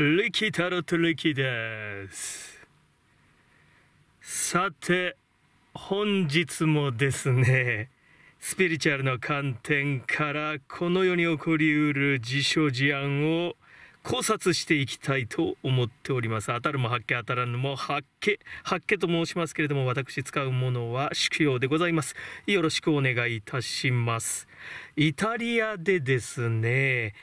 リキタロットリキですさて本日もですねスピリチュアルの観点からこの世に起こりうる事象事案を考察していきたいと思っております当たるも八家当たらぬも八家。八家と申しますけれども私使うものは宿用でございますよろしくお願いいたしますイタリアでですね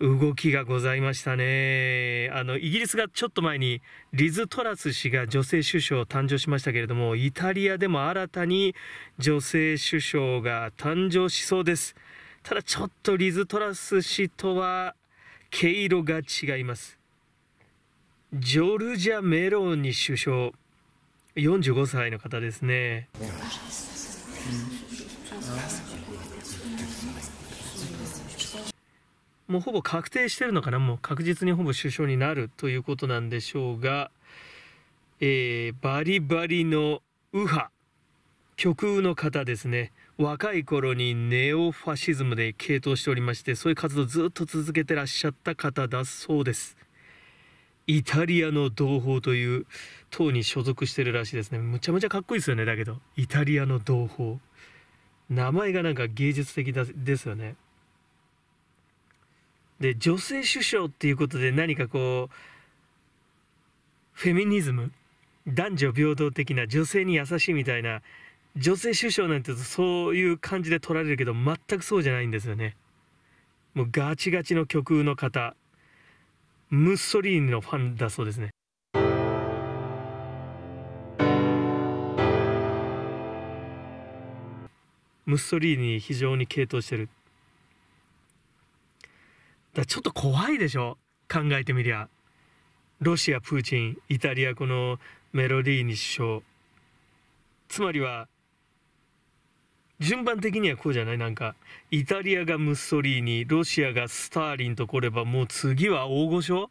動きがございましたねあのイギリスがちょっと前にリズ・トラス氏が女性首相誕生しましたけれどもイタリアでも新たに女性首相が誕生しそうですただちょっとリズ・トラス氏とは毛色が違いますジョルジャ・メローニ首相45歳の方ですね。もうほぼ確定してるのかなもう確実にほぼ首相になるということなんでしょうが、えー、バリバリの右派極右の方ですね若い頃にネオファシズムで傾倒しておりましてそういう活動ずっと続けてらっしゃった方だそうですイタリアの同胞という党に所属してるらしいですねむちゃむちゃかっこいいですよねだけどイタリアの同胞名前がなんか芸術的ですよねで女性首相っていうことで何かこうフェミニズム男女平等的な女性に優しいみたいな女性首相なんてそういう感じで取られるけど全くそうじゃないんですよねもうガチガチの極右の方ムッソリーニのファンだそうですねムッソリーニ非常に傾倒してるだちょっと怖いでしょ考えてみりゃロシアプーチンイタリアこのメロディーニ首相つまりは順番的にはこうじゃないなんかイタリアがムッソリーニロシアがスターリンと来ればもう次は大御所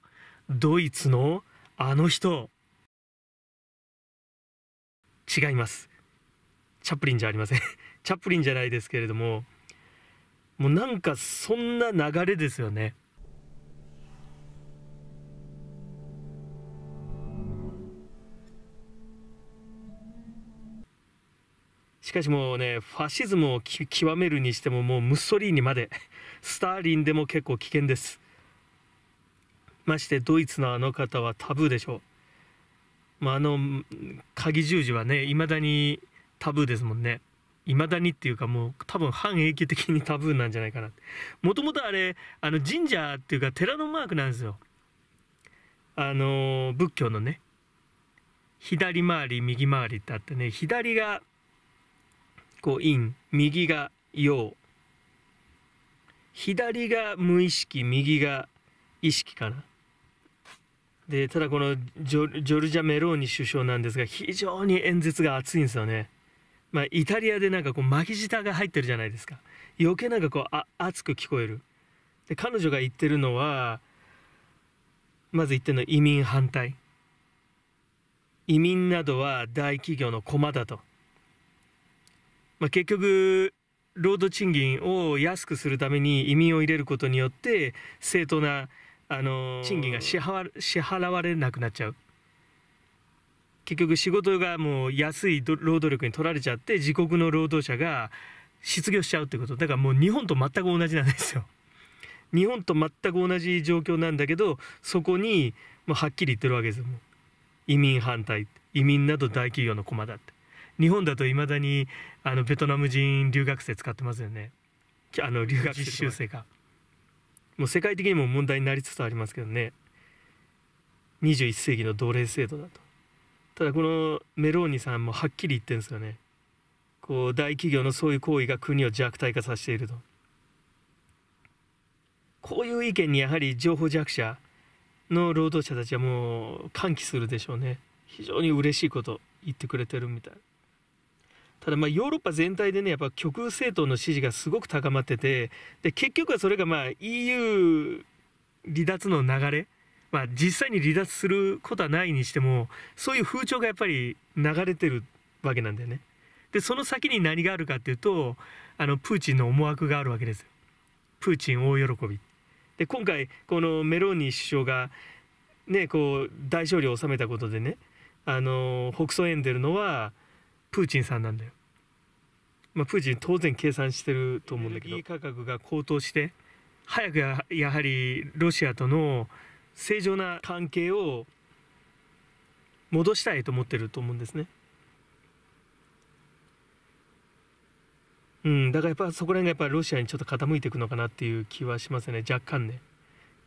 ドイツのあの人違いますチャップリンじゃありませんチャップリンじゃないですけれどももうなんかそんな流れですよね。しかしもうね、ファシズムを極めるにしても、もうムッソリーニまで、スターリンでも結構危険です。ましてドイツのあの方はタブーでしょう。まあ、あの、鍵十字はね、いまだにタブーですもんね。いまだにっていうかもう多分半永久的にタブーなんじゃないかなもともとあれあの神社っていうか寺のマークなんですよあの仏教のね左回り右回りってあってね左がこう陰右が陽左が無意識右が意識かなでただこのジョルジャ・メローニ首相なんですが非常に演説が熱いんですよねまあ、イタリアでなんかこう巻き舌が入ってるじゃないですか余計なんかこうあ熱く聞こえるで彼女が言ってるのはまず言ってるのは移民反対移民などは大企業の駒だと、まあ、結局労働賃金を安くするために移民を入れることによって正当なあの賃金が支払われなくなっちゃう結局仕事がもう安い労働力に取られちゃって自国の労働者が失業しちゃうってことだからもう日本と全く同じなんですよ。日本と全く同じ状況なんだけどそこにもうはっきり言ってるわけですよ。移民反対移民など大企業の駒だって日本だといまだにあのベトナム人留学生使ってますよねあの留学習生がもう世界的にも問題になりつつありますけどね21世紀の奴隷制度だとただこのメローニさんもはっきり言ってるんですよねこう大企業のそういう行為が国を弱体化させているとこういう意見にやはり情報弱者の労働者たちはもう歓喜するでしょうね非常に嬉しいこと言ってくれてるみたいただまあヨーロッパ全体でねやっぱ極右政党の支持がすごく高まっててで結局はそれがまあ EU 離脱の流れまあ、実際に離脱することはないにしてもそういう風潮がやっぱり流れてるわけなんだよね。でその先に何があるかっていうとあのプーチンの思惑があるわけですよ。プーチン大喜び。で今回このメローニ首相がねこう大勝利を収めたことでねあの北総演出るのはプーチンさんなんだよ。まあ、プーチン当然計算してると思うんだけど価格が高騰して早くやはりロシアとの正常な関係を戻したいと思ってると思うんですね。うん、だからやっぱそこら辺がやっぱロシアにちょっと傾いていくのかなっていう気はしますね、若干ね。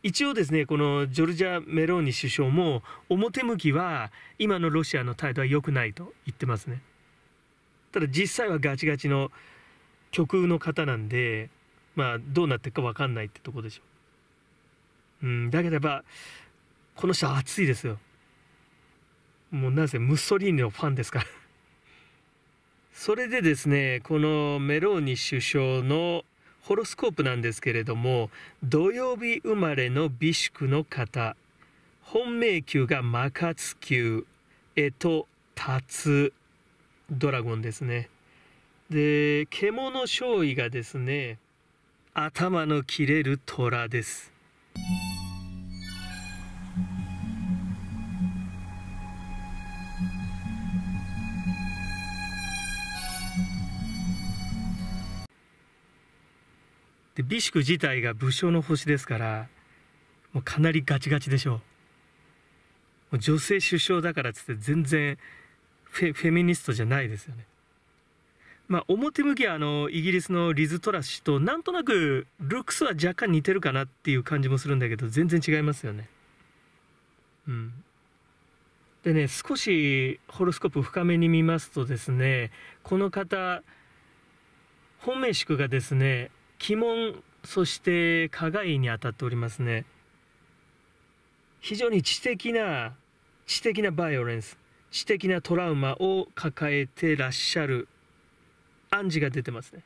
一応ですね、このジョルジャ・メローニ首相も表向きは今のロシアの態度は良くないと言ってますね。ただ実際はガチガチの極右の方なんで、まあどうなっていくか分かんないってとこでしょう。うん、だけどやっぱこの人熱いですよもうなぜムッソリーニのファンですから それでですねこのメローニ首相のホロスコープなんですけれども土曜日生まれの美宿の方本命球がマカツ球えとタツドラゴンですねで獣将尉がですね頭の切れる虎です。で美宿自体が武将の星ですからもうかなりガチガチでしょう女性首相だからっつって全然フェミニストじゃないですよねまあ表向きはあのイギリスのリズ・トラス氏となんとなくルックスは若干似てるかなっていう感じもするんだけど全然違いますよねうんでね少しホロスコープ深めに見ますとですねこの方本命宿がですね鬼門そして加害にあたっておりますね非常に知的な知的なバイオレンス知的なトラウマを抱えてらっしゃる暗示が出てますね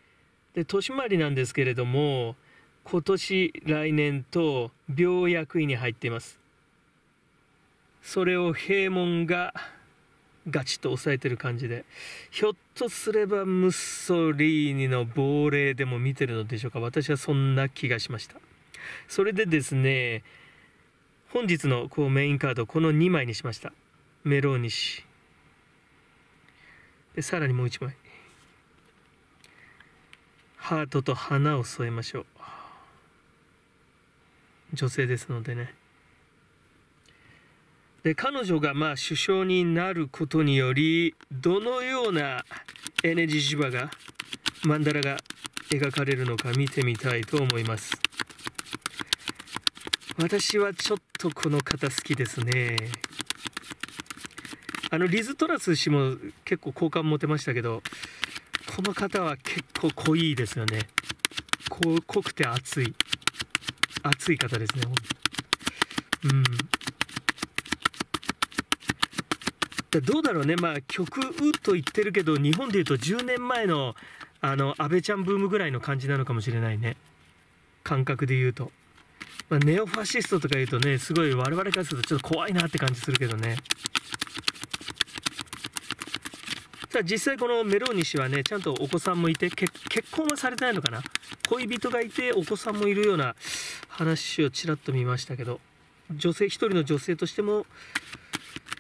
で年回りなんですけれども今年来年と病薬院に入っていますそれを閉門がガチッと抑えてる感じでひょっとすればムッソリーニの亡霊でも見てるのでしょうか私はそんな気がしましたそれでですね本日のこうメインカードこの2枚にしましたメローニ氏でさらにもう1枚ハートと花を添えましょう女性ですのでねで彼女がまあ首相になることによりどのようなエネジジバがマンダラが描かれるのか見てみたいと思います私はちょっとこの方好きですねあのリズ・トラス氏も結構好感持てましたけどこの方は結構濃いですよねこう濃くて熱い熱い方ですねうんどうだろうね、まあ、極右と言ってるけど、日本でいうと10年前のあの安倍ちゃんブームぐらいの感じなのかもしれないね、感覚で言うと。まあ、ネオファシストとか言うとね、すごい我々からするとちょっと怖いなって感じするけどね。ただ実際このメローニ氏はね、ちゃんとお子さんもいて、結婚はされてないのかな恋人がいてお子さんもいるような話をちらっと見ましたけど、女性、一人の女性としても、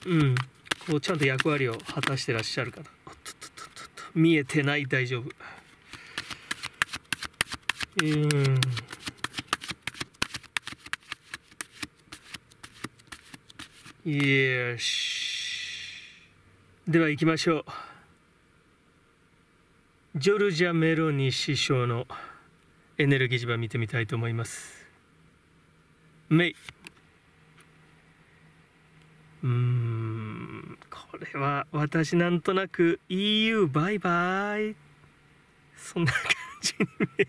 うん、こうちゃんと役割を果たしてらっしゃるかな見えてない大丈夫うんよしでは行きましょうジョルジャ・メロニ師匠のエネルギー磁場見てみたいと思いますメイうんれは私なんとなく EU バイバイそんな感じに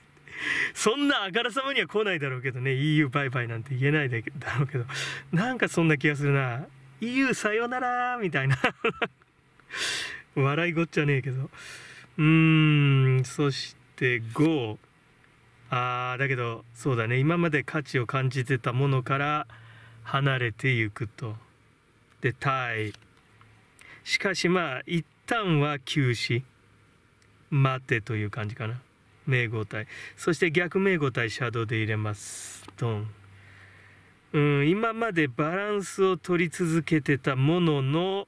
そんなあからさまには来ないだろうけどね EU バイバイなんて言えないだろうけどなんかそんな気がするな EU さよならみたいな笑いごっちゃねえけどうーんそして GO あーだけどそうだね今まで価値を感じてたものから離れていくとで TIE しかしまあ一旦は休止待てという感じかな名号体そして逆名号体シャドウで入れますドンうん今までバランスを取り続けてたものの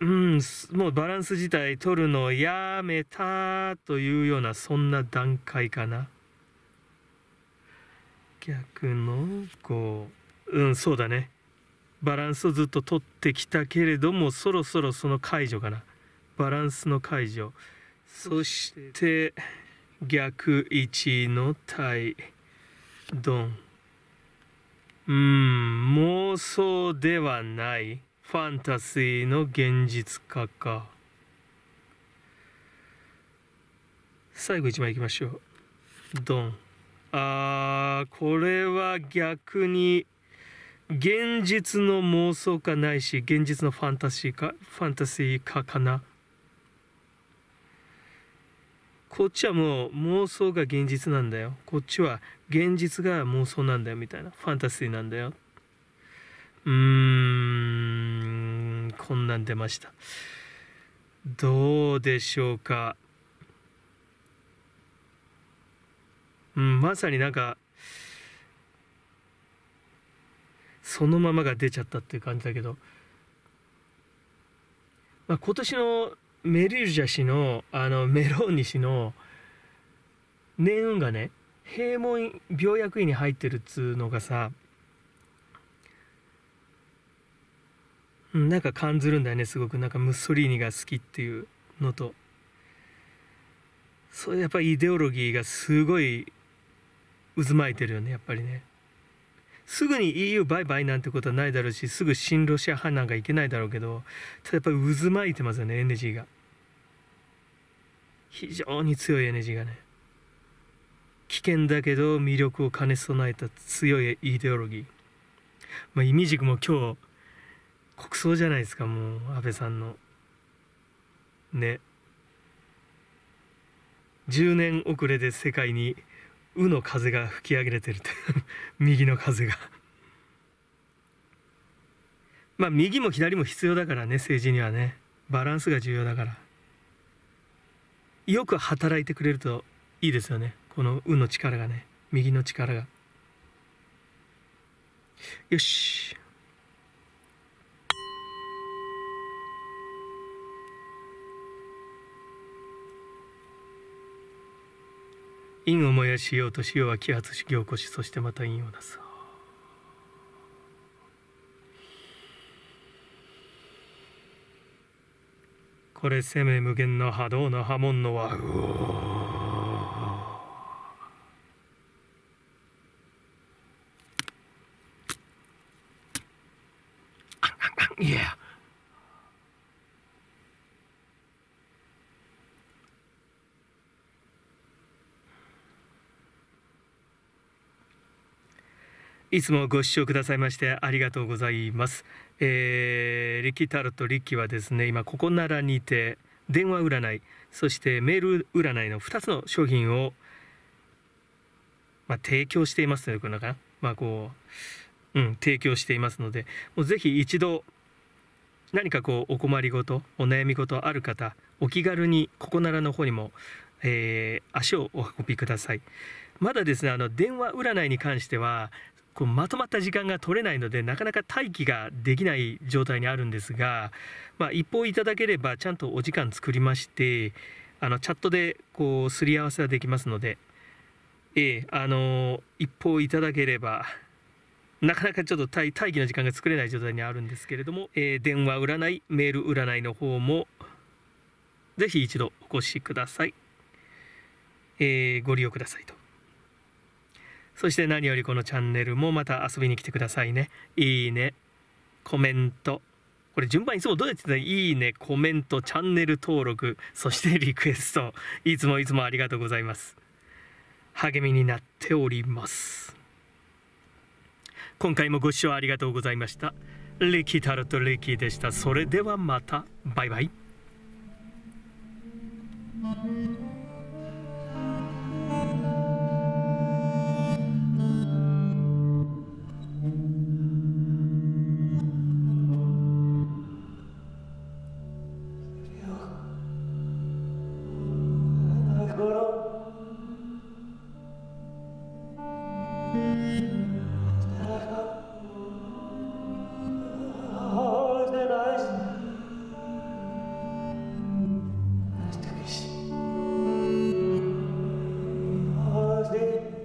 うんもうバランス自体取るのをやめたというようなそんな段階かな逆の5うんそうだねバランスをずっと取ってきたけれどもそろそろその解除かなバランスの解除そして逆位置の対ドンうん妄想ではないファンタシーの現実化か最後1枚いきましょうドンあーこれは逆に現実の妄想かないし現実のファンタシーかファンタジーかかなこっちはもう妄想が現実なんだよこっちは現実が妄想なんだよみたいなファンタジーなんだようーんこんなん出ましたどうでしょうかうんまさになんかそのままが出ちゃったっていう感じだけど、まあ、今年のメルジャ氏のあのメローニ氏の年運がね平門病薬院に入ってるっつうのがさなんか感ずるんだよねすごくなんかムッソリーニが好きっていうのとそうやっぱりイデオロギーがすごい渦巻いてるよねやっぱりね。すぐに EU バイバイなんてことはないだろうし、すぐ新ロシア派なんかいけないだろうけど、ただやっぱり渦巻いてますよね、エネルギーが。非常に強いエネルギーがね。危険だけど魅力を兼ね備えた強いイデオロギー。まあ、イミジクも今日、国葬じゃないですか、もう、安倍さんの。ね。10年遅れで世界に右の風が吹き上げれてるって 右の風がまあ右も左も必要だからね政治にはねバランスが重要だからよく働いてくれるといいですよねこの右の力がね右の力がよし陰を燃やしようとしようは揮発し行こしそしてまた陰をなすこれせめ無限の波動の波紋の輪うおいつもご視聴くださいましてありがとうございます。えー、リキタロットリキはですね、今ここならにて電話占い、そしてメール占いの2つの商品を、まあ、提供していますというかな。まあこう、うん、提供していますので、もうぜひ一度何かこうお困りごと、お悩みごとある方、お気軽にここならの方にも、えー、足をお運びください。まだですねあの電話占いに関してはこうまとまった時間が取れないのでなかなか待機ができない状態にあるんですが、まあ、一報いただければちゃんとお時間作りましてあのチャットでこうすり合わせはできますので、えあの一報いただければなかなかちょっと待待機の時間が作れない状態にあるんですけれども、えー、電話占いメール占いの方もぜひ一度お越しください、えー、ご利用くださいと。そして何よりこのチャンネルもまた遊びに来てくださいね。いいね、コメント。これ順番いつもどうやってたいいね、コメント、チャンネル登録、そして リクエスト。いつもいつもありがとうございます。励みになっております。今回もご視聴ありがとうございました。リキタロットリキでした。それではまた。バイバイ。Sunday